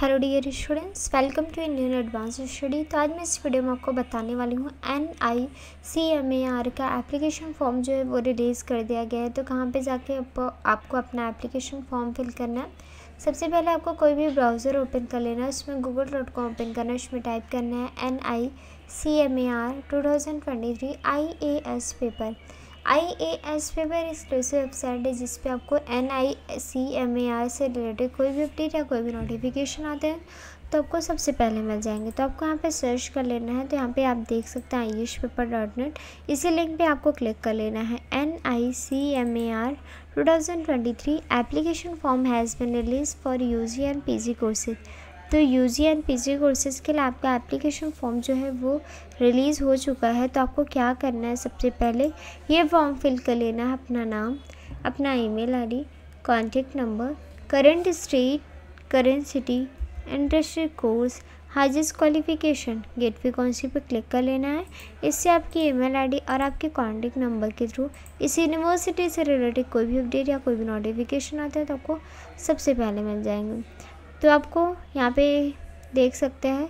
hello dear students welcome to Indian advance study तो आज मैं इस वीडियो में आपको बताने वाली हूँ N I C M A R का एप्लीकेशन फॉर्म जो है वो रिलीज़ कर दिया गया है तो कहाँ पे जाके आप, आपको अपना एप्लीकेशन फॉर्म फिल करना है सबसे पहले आपको कोई भी ब्राउज़र ओपन कर लेना है उसमें गूगल डॉट कॉम ओपन करना है उसमें टाइप करना है N I C M A R two thousand twenty three I A S paper I A S favour exclusive website है जिस आपको N I C M A R से related कोई भी अपडेट या कोई भी नोटिफिकेशन आते हैं तो आपको सबसे पहले मिल जाएंगे तो आपको यहाँ पे सर्च कर लेना है तो यहाँ पे आप देख सकते हैं आयुष पेपर डॉट नेट इसी लिंक पे आपको क्लिक कर लेना है N I C M A R two thousand twenty three application form has been release for U G and P G courses तो U G and P G courses के लिए आपका एप्लीकेशन फॉर्म जो है वो रिलीज़ हो चुका है तो आपको क्या करना है सबसे पहले ये फॉर्म फिल कर लेना है अपना नाम अपना email ID contact number current state current city industry course highest qualification get पे कौन सी पर क्लिक कर लेना है इससे आपकी ईमेल आईडी और आपके कॉन्टेक्ट नंबर के थ्रू इस यूनिवर्सिटी से रिलेटेड कोई भी अपडेट या कोई भी नोटिफिकेशन आता है तो आपको सबसे पहले मिल जाएंगे तो आपको यहाँ पे देख सकते हैं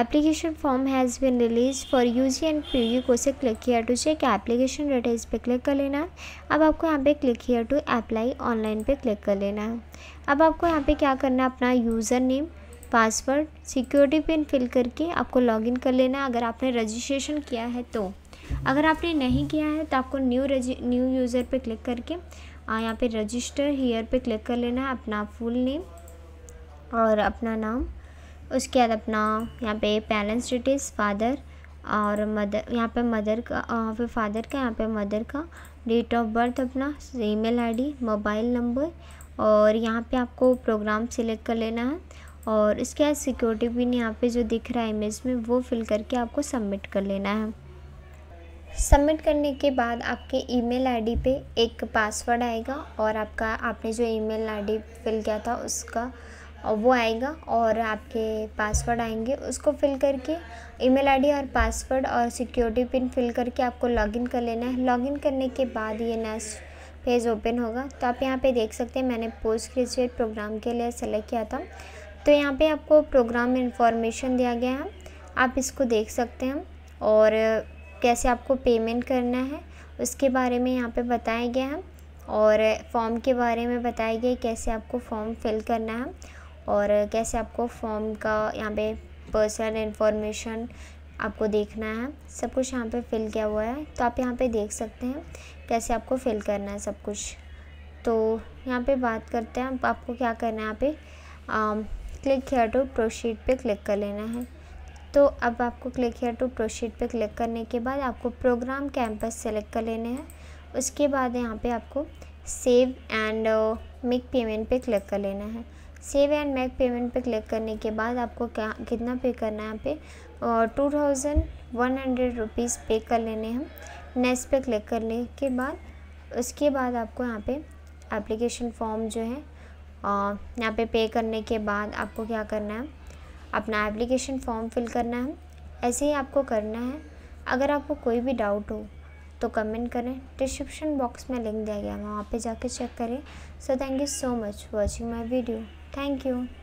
application form has been release for U G and P U को से क्लिक किया टू चेक एप्लीकेशन डिटेल्स पे पर क्लिक कर लेना है अब आपको यहाँ पे क्लिक किया टू अप्लाई ऑनलाइन पे क्लिक कर लेना है अब आपको यहाँ पे क्या करना है अपना user name password security pin fill करके आपको लॉगिन कर लेना है अगर आपने रजिस्ट्रेशन किया है तो अगर आपने नहीं किया है तो आपको न्यू न्यू यूज़र पे क्लिक करके यहाँ पे रजिस्टर हीयर पे क्लिक कर लेना है अपना फुल नेम और अपना नाम उसके बाद अपना यहाँ पे पेरेंट्स डिटेल्स फादर और मदर यहाँ पे मदर का यहाँ पे फादर का यहाँ पे मदर का डेट ऑफ बर्थ अपना ईमेल आईडी मोबाइल नंबर और यहाँ पे आपको प्रोग्राम सिलेक्ट कर लेना है और इसके बाद सिक्योरिटी पिन यहाँ पे जो दिख रहा है इमेज में वो फिल करके आपको सबमिट कर लेना है सबमिट करने के बाद आपके ईमेल आईडी पे एक पासवर्ड आएगा और आपका आपने जो ईमेल आईडी फिल किया था उसका और वो आएगा और आपके पासवर्ड आएंगे उसको फिल करके ईमेल आईडी और पासवर्ड और सिक्योरिटी पिन फिल करके आपको लॉगिन कर लेना है लॉगिन करने के बाद ये नेक्स्ट पेज ओपन होगा तो आप यहाँ पे देख सकते हैं मैंने पोस्ट ग्रेजुएट प्रोग्राम के लिए सेलेक्ट किया था तो यहाँ पे आपको प्रोग्राम इन्फॉर्मेशन इंफॉर्मेशन दिया गया है आप इसको देख सकते हैं और कैसे आपको पेमेंट करना है उसके बारे में यहाँ पर बताया गया है और फॉर्म के बारे में बताया गया कैसे आपको फॉर्म फिल करना है और कैसे आपको फॉर्म का यहाँ पे पर्सनल इन्फॉर्मेशन आपको देखना है सब कुछ यहाँ पे फिल किया हुआ है तो आप यहाँ पे देख सकते हैं कैसे आपको फिल करना है सब कुछ तो यहाँ पे बात करते हैं आपको क्या करना है यहाँ पे क्लिक हेयर टू प्रोशीट पे क्लिक कर लेना है तो अब आपको क्लिक हेयर टू प्रोशीट पे क्लिक करने के बाद आपको प्रोग्राम कैंपस सेलेक्ट कर लेने हैं उसके बाद यहाँ पे आपको सेव एंड मेक पेमेंट पे क्लिक कर लेना है सेव एंड मैक पेमेंट पे क्लिक करने के बाद आपको क्या कितना पे करना है यहाँ पे और two thousand one hundred rupees pay कर लेने हम नेक्स्ट पे क्लिक करने के बाद उसके बाद आपको यहाँ पे एप्लीकेशन फॉर्म जो है यहाँ पे पे करने के बाद आपको क्या करना है अपना एप्लीकेशन फॉर्म फिल करना है ऐसे ही आपको करना है अगर आपको कोई भी डाउट हो तो कमेंट करें डिस्क्रिप्शन बॉक्स में लिंक दिया गया वहाँ पे जाके चेक करें so thank you so much watching my video thank you